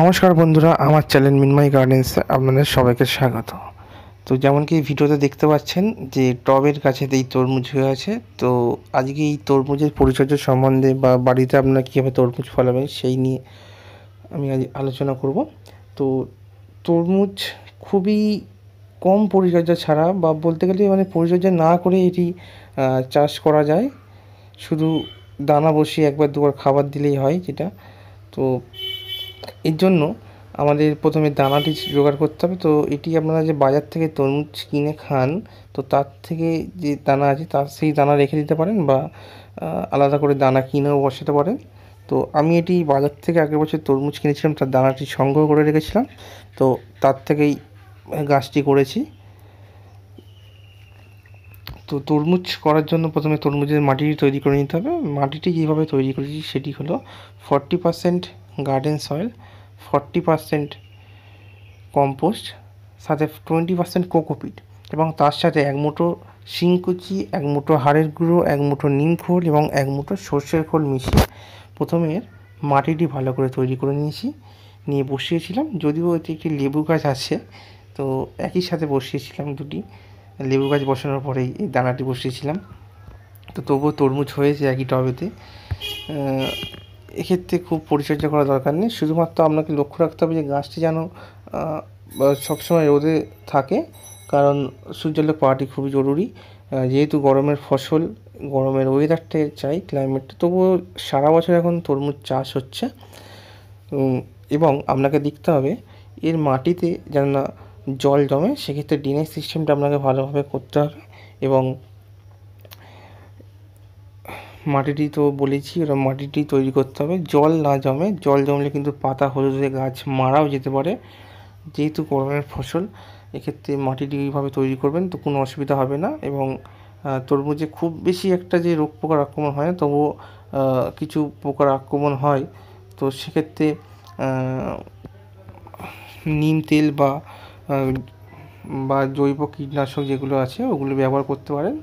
নমস্কার বন্ধুরা আমার চ্যানেল মিনমাই গার্ডেন্সে আপনাদের সবাইকে স্বাগত তো যেমন কি ভিডিওতে দেখতে পাচ্ছেন যে টবের কাছে এই তরমুজ হয়ে আছে তো আজকে এই তরমুজের পরিচর্যা সম্বন্ধে বা বাড়িতে আপনারা কীভাবে তরমুজ ফলাবেন সেই নিয়ে আমি আজ আলোচনা করব তো তরমুজ খুবই কম পরিচর্যা ছাড়া বা বলতে গেলে মানে পরিচর্যা না করে এটি চাষ করা যায় শুধু দানা বসিয়ে একবার দুবার খাবার দিলেই হয় যেটা তো এর জন্য আমাদের প্রথমে দানাটি জোগাড় করতে হবে তো এটি আপনারা যে বাজার থেকে তরমুজ কিনে খান তো তার থেকে যে দানা আছে তার সেই দানা রেখে দিতে পারেন বা আলাদা করে দানা কিনেও বসাতে পারেন তো আমি এটি বাজার থেকে আগের বছর তরমুজ কিনেছিলাম তার দানাটি সংগ্রহ করে রেখেছিলাম তো তার থেকেই গাছটি করেছি তো তরমুজ করার জন্য প্রথমে তরমুজের মাটিটি তৈরি করে নিতে হবে মাটিটি যেভাবে তৈরি করেছি সেটি হলো forty percent garden soil forty percent compost সাথে টোয়েন্টি পারসেন্ট কোকোপিট এবং তার সাথে এক মুঠো শিংকুচি এক মুঠো হাড়ের গুঁড়ো এক মুঠো নিম খোল এবং এক মুঠো সর্ষের খোল মিশিয়ে প্রথমে মাটিটি ভালো করে তৈরি করে নিয়েছি নিয়ে বসিয়েছিলাম যদিও এটি একটি লেবু গাছ আছে তো একই সাথে বসিয়েছিলাম দুটি লেবু গাছ বসানোর পরেই এই দানাটি বসিয়েছিলাম তো তবুও তরমুজ হয়েছে একই টবেতে এক্ষেত্রে খুব পরিচর্যা করা দরকার নেই শুধুমাত্র আপনাকে লক্ষ্য রাখতে হবে যে গাছটি যেন সবসময় রোদে থাকে কারণ সূর্যালোক পাওয়াটি খুবই জরুরি যেহেতু গরমের ফসল গরমের ওয়েদারটা চাই ক্লাইমেটটা তবুও সারা বছর এখন তরমুজ চাষ হচ্ছে এবং আপনাকে দেখতে হবে এর মাটিতে যেন না জল জমে সেক্ষেত্রে ড্রেনেজ সিস্টেমটা আপনাকে ভালোভাবে করতে হবে এবং মাটিটি তো বলেছি ওরা মাটিটি তৈরি করতে হবে জল না জমে জল জমলে কিন্তু পাতা হলুদ হয়ে গাছ মারাও যেতে পারে যেহেতু করমের ফসল এক্ষেত্রে মাটিটি এইভাবে তৈরি করবেন তো কোনো অসুবিধা হবে না এবং তরমুজে খুব বেশি একটা যে রোগ পোকার আক্রমণ হয় না তবুও কিছু পোকার আক্রমণ হয় তো সেক্ষেত্রে নিম তেল বা বা জৈব কীটনাশক যেগুলো আছে ওগুলো ব্যবহার করতে পারেন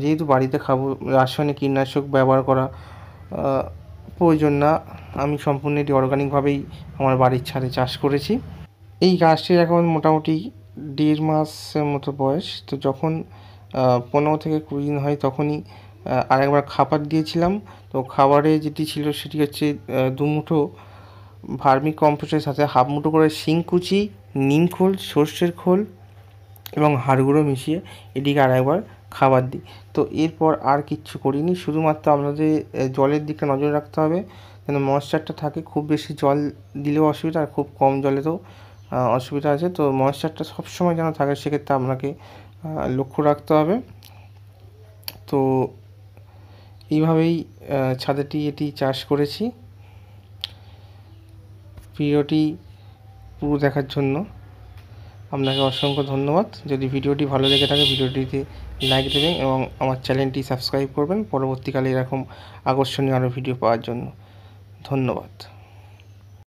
যেহেতু বাড়িতে খাবো রাসায়নিক কীটনাশক ব্যবহার করা প্রয়োজন না আমি সম্পূর্ণ এটি অর্গানিকভাবেই আমার বাড়ির ছাদে চাষ করেছি এই গাছটির এখন মোটামুটি দেড় মাসের মতো বয়স তো যখন পনেরো থেকে কুড়ি দিন হয় তখনই আরেকবার খাবার দিয়েছিলাম তো খাবারে যেটি ছিল সেটি হচ্ছে দুমুঠো ভার্মি কম্পোস্টের সাথে হাফ মুঠো করে শিংকুচি নিম খোল সর্ষের খোল এবং হাড় গুঁড়ো মিশিয়ে এটিকে আর একবার খাবার দিই তো এরপর আর কিচ্ছু করিনি শুধুমাত্র আপনাদের জলের দিকে নজর রাখতে হবে যেন ময়েশ্চারটা থাকে খুব বেশি জল দিলেও অসুবিধা আর খুব কম জলেতেও অসুবিধা আছে তো ময়েশ্চারটা সবসময় যেন থাকে সেক্ষেত্রে আপনাকে লক্ষ্য রাখতে হবে তো এইভাবেই ছাদেটি এটি চাষ করেছি প্রিয়টি পুরো দেখার জন্য আপনাকে অসংখ্য ধন্যবাদ যদি ভিডিওটি ভালো লেগে থাকে ভিডিওটিতে লাইক দেবেন এবং আমার চ্যানেলটি সাবস্ক্রাইব করবেন পরবর্তীকালে এরকম আকর্ষণীয় আরও ভিডিও পাওয়ার জন্য ধন্যবাদ